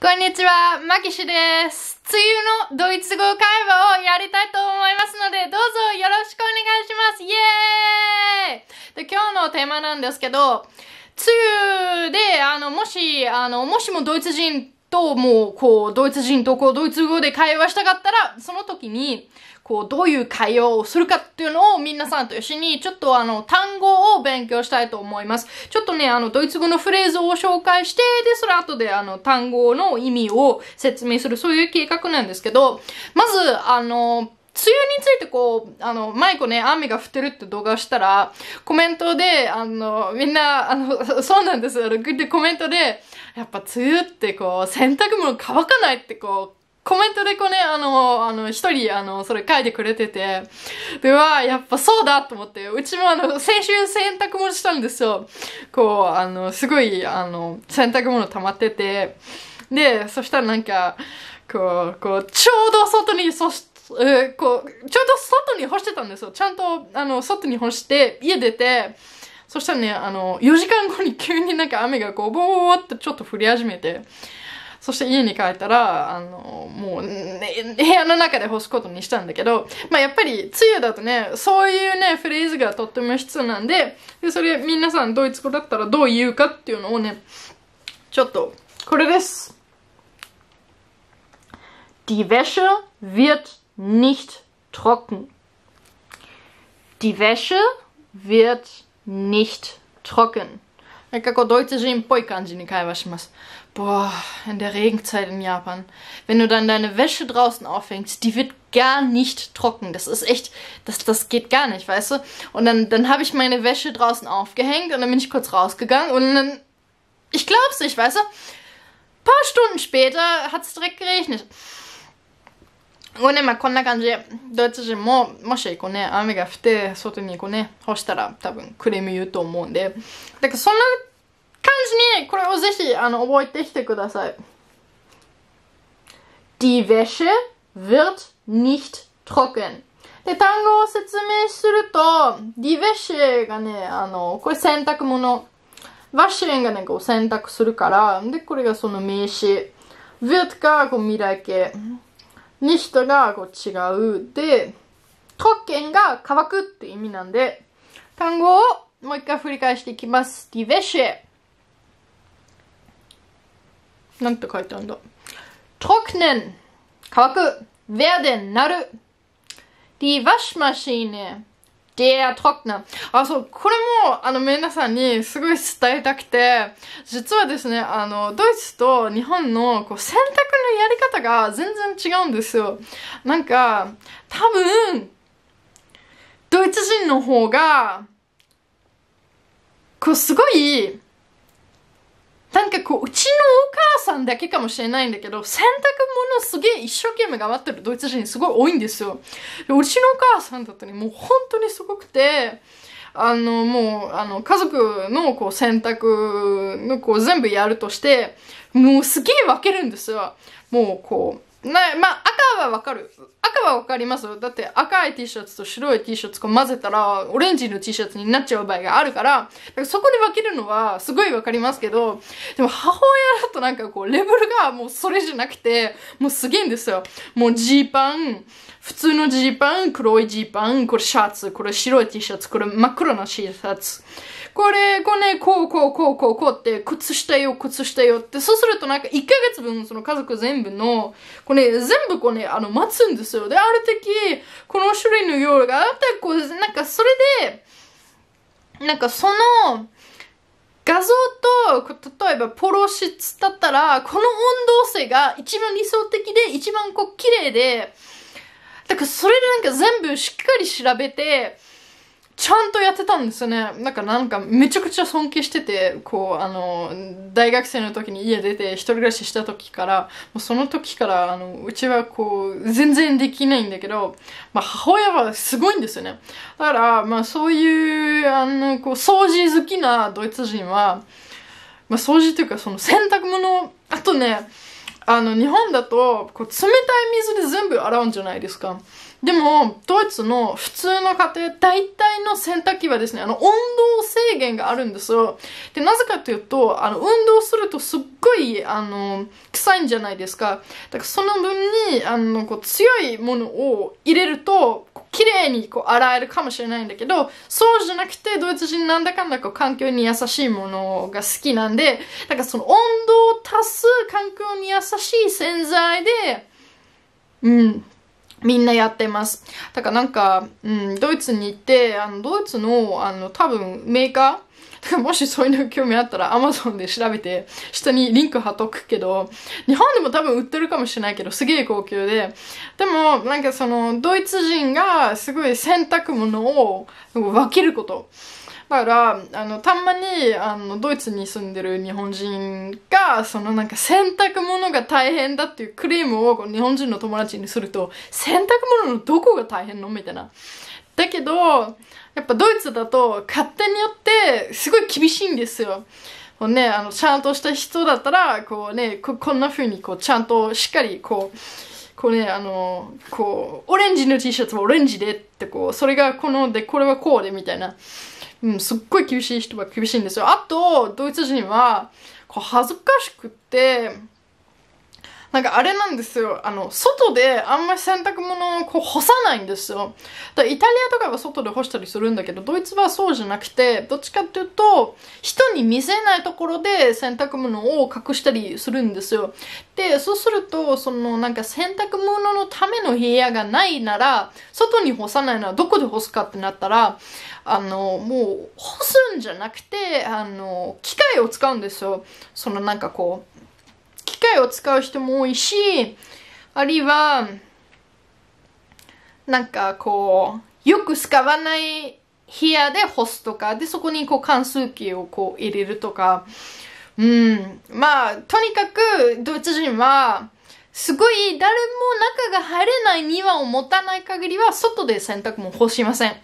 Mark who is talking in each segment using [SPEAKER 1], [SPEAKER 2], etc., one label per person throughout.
[SPEAKER 1] こんにちは、マキシです。梅雨のドイツ語会話をやりたいと思いますので、どうぞよろしくお願いします。イエーイで今日のテーマなんですけど、梅雨で、あの、もし、あの、もしもドイツ人ともう、こう、ドイツ人とこう、ドイツ語で会話したかったら、その時に、こう、どういう会話をするかっていうのを皆さんと一緒に、ちょっとあの、単語を勉強したいと思います。ちょっとね、あの、ドイツ語のフレーズを紹介して、で、それ後であの、単語の意味を説明する、そういう計画なんですけど、まず、あの、梅雨についてこう、あの、マイコね、雨が降ってるって動画をしたら、コメントで、あの、みんな、あの、そうなんですよ。で、コメントで、やっぱ梅雨ってこう、洗濯物乾かないってこう、コメントでこうね、あの、あの、一人、あの、それ書いてくれてて、では、やっぱそうだと思って、うちもあの、先週洗濯物したんですよ。こう、あの、すごい、あの、洗濯物溜まってて、で、そしたらなんか、こう、こう、ちょうど外にそし、えー、こう、ちょうど外に干してたんですよ。ちゃんと、あの、外に干して、家出て、そしたらね、あの、4時間後に急になんか雨がこう、ぼーっとちょっと降り始めて、そして家に帰ったら、あの、もう、ね、部屋の中で干すことにしたんだけど、まあやっぱり、つゆだとね、そういうね、フレーズがとっても必要なんで、でそれ皆さんドイツ語だったらどう言うかっていうのをね、ちょっと、これです。Die Wäsche wird nicht trocken. Die Wäsche wird nicht trocken. なんかこうドイツ人っぽい感じに会話します。Boah, in der Regenzeit in Japan. Wenn du dann deine Wäsche draußen aufhängst, die wird gar nicht trocken. Das ist echt, das, das geht gar nicht, weißt du? Und dann, dann habe ich meine Wäsche draußen aufgehängt und dann bin ich kurz rausgegangen und dann, ich glaub's nicht, weißt du? Ein paar Stunden später hat es direkt geregnet. Und これまあこんな感じで、ドイツ人も、もしこうね、雨が降って、外にこうね、干したら多分クレーム言うと思うんで、だからそんなじに、これをぜひ、あの、覚えてきてください。Die Wäsche wird nicht trocken. で、単語を説明すると、die Wäsche がね、あの、これ洗濯物。w a s c h e がね、んか洗濯するから、で、これがその名詞。wird がこう未来形。n i c がこう違う。で、特権が乾くって意味なんで、単語をもう一回振り返していきます。die w ä s h e なんて書いてあるんだ。trocknen, 乾く、werden, なる。die Waschmaschine, der Trockner. あ、そう、これも、あの、皆さんにすごい伝えたくて、実はですね、あの、ドイツと日本の、こう、洗濯のやり方が全然違うんですよ。なんか、多分、ドイツ人の方が、こう、すごい、なんかこう、うちのお母さんだけかもしれないんだけど、洗濯物すげえ一生懸命頑張ってるドイツ人すごい多いんですよ。でうちのお母さんだったにもう本当にすごくて、あの、もう、あの、家族のこう洗濯のこう全部やるとして、もうすげえ分けるんですよ。もうこう、なまあ、赤はわかる。はわかりますよ。だって赤い T シャツと白い T シャツ混ぜたら、オレンジの T シャツになっちゃう場合があるから、からそこに分けるのはすごいわかりますけど、でも母親だとなんかこう、レベルがもうそれじゃなくて、もうすげえんですよ。もうジーパン、普通のジーパン、黒いジーパン、これシャツ、これ白い T シャツ、これ真っ黒な T シャツ。これ、これね、こう、こう、こう、こう、こうって、靴下よ、靴下よって、そうするとなんか1ヶ月分、その家族全部の、これ、ね、全部こうね、あの、待つんですよ。で、ある時、この種類の用があっら、こう、なんかそれで、なんかその、画像と、例えばポロシツだったら、この温度性が一番理想的で、一番こう綺麗で、だからそれでなんか全部しっかり調べて、ちゃんとやってたんですよね。なんか、なんか、めちゃくちゃ尊敬してて、こう、あの、大学生の時に家出て、一人暮らしした時から、もうその時から、あの、うちはこう、全然できないんだけど、まあ、母親はすごいんですよね。だから、まあ、そういう、あの、こう、掃除好きなドイツ人は、まあ、掃除というか、その洗濯物、あとね、あの、日本だと、こう、冷たい水で全部洗うんじゃないですか。でも、ドイツの普通の家庭、大体の洗濯機はですね、あの、温度制限があるんですよ。で、なぜかというと、あの、運動するとすっごい、あの、臭いんじゃないですか。だからその分に、あの、こう、強いものを入れると、綺麗にこう洗えるかもしれないんだけど、そうじゃなくてドイツ人なんだかんだこう環境に優しいものが好きなんで、だからその温度を足す環境に優しい洗剤で、うん、みんなやってます。だからなんか、うん、ドイツに行って、あの、ドイツの、あの、多分、メーカー、だからもしそういうの興味あったら Amazon で調べて、下にリンク貼っとくけど、日本でも多分売ってるかもしれないけど、すげえ高級で。でも、なんかその、ドイツ人がすごい洗濯物を分けること。だからあのたまにあのドイツに住んでる日本人がそのなんか洗濯物が大変だっていうクレームを日本人の友達にすると洗濯物のどこが大変のみたいなだけど、やっぱドイツだと勝手によってすごい厳しいんですよ。もうね、あの、ちゃんとした人だったら、こうね、ここんな風にこう、ちゃんとしっかりこう、こうね、あの、こう、オレンジの T シャツはオレンジでってこう、それがこので、これはこうでみたいな。うん、すっごい厳しい人は厳しいんですよ。あと、ドイツ人は、こう、恥ずかしくって、なんかあれなんですよ。あの、外であんまり洗濯物をこう干さないんですよ。だイタリアとかは外で干したりするんだけど、ドイツはそうじゃなくて、どっちかっていうと、人に見せないところで洗濯物を隠したりするんですよ。で、そうすると、そのなんか洗濯物のための部屋がないなら、外に干さないならどこで干すかってなったら、あの、もう干すんじゃなくて、あの、機械を使うんですよ。そのなんかこう、機械を使う人も多いしあるいはなんかこうよく使わない部屋で干すとかでそこにこう乾数機をこう入れるとかうんまあとにかくドイツ人はすごい誰も中が入れない庭を持たない限りは外で洗濯も干しません。だ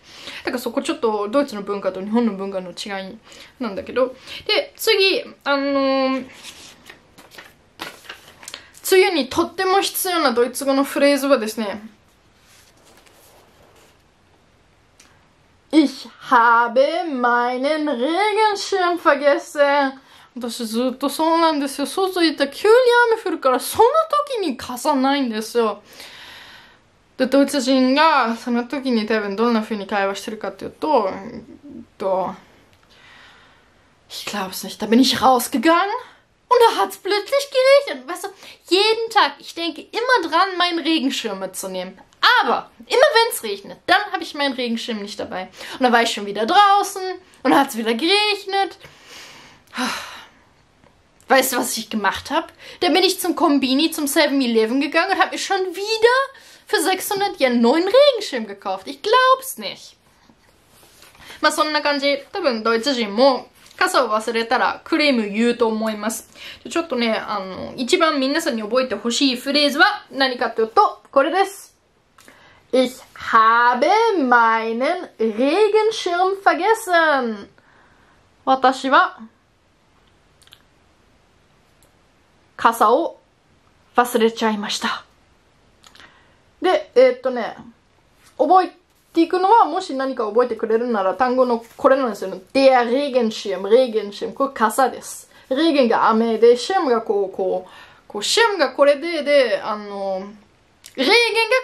[SPEAKER 1] からそこちょっとドイツの文化と日本の文化の違いなんだけど。で、次、あのー、冬にとっても必要なドイツ語のフレーズはですね、Ich habe meinen Regenschirm vergessen. 私ずっとそうなんですよ。そう外言ったら急に雨降るから、その時に傘ないんですよ。で、ドイツ人がその時に多分どんな風に会話してるかっていうと、と、Ich glaube es nicht, da bin ich rausgegangen. Und da hat es plötzlich geregnet. Weißt du, jeden Tag, ich denke immer dran, meinen Regenschirm mitzunehmen. Aber immer wenn es regnet, dann habe ich meinen Regenschirm nicht dabei. Und dann war ich schon wieder draußen und dann hat es wieder geregnet. Weißt du, was ich gemacht habe? Dann bin ich zum Kombini, zum 7-Eleven gegangen und habe mir schon wieder für 600 Yen einen neuen Regenschirm gekauft. Ich glaub's nicht. da まあそんな感じ。多分ドイツ人も傘を忘れたらクレーム言うと思います。ちょっとね、あの、一番皆さんに覚えてほしいフレーズは何かというと、これです。Ich habe meinen Regenschirm vergessen. 私は傘を忘れちゃいました。で、えー、っとね、覚えっていくのは、もし何か覚えてくれるなら、単語のこれなんですよね。で、e r r e g e これ傘です。レーゲンが雨で、シェムがこう、こう、こうシェムがこれで、で、あの、レーゲンが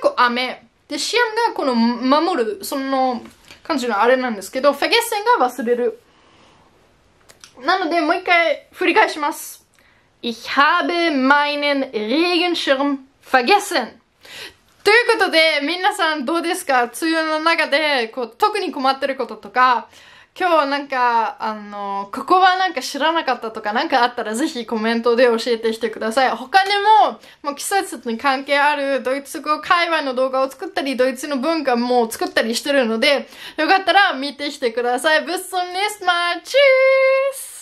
[SPEAKER 1] こう雨。で、シェムがこの守る、その、感じのあれなんですけど、フェゲッセンが忘れる。なので、もう一回振り返します。Ich habe meinen Regenschirm vergessen. ということで、皆さんどうですか梅雨の中で、こう、特に困ってることとか、今日なんか、あの、ここはなんか知らなかったとかなんかあったらぜひコメントで教えてきてください。他にも、もう季節に関係あるドイツ語界隈の動画を作ったり、ドイツの文化も作ったりしてるので、よかったら見てきてください。ブッソンネスマーチュース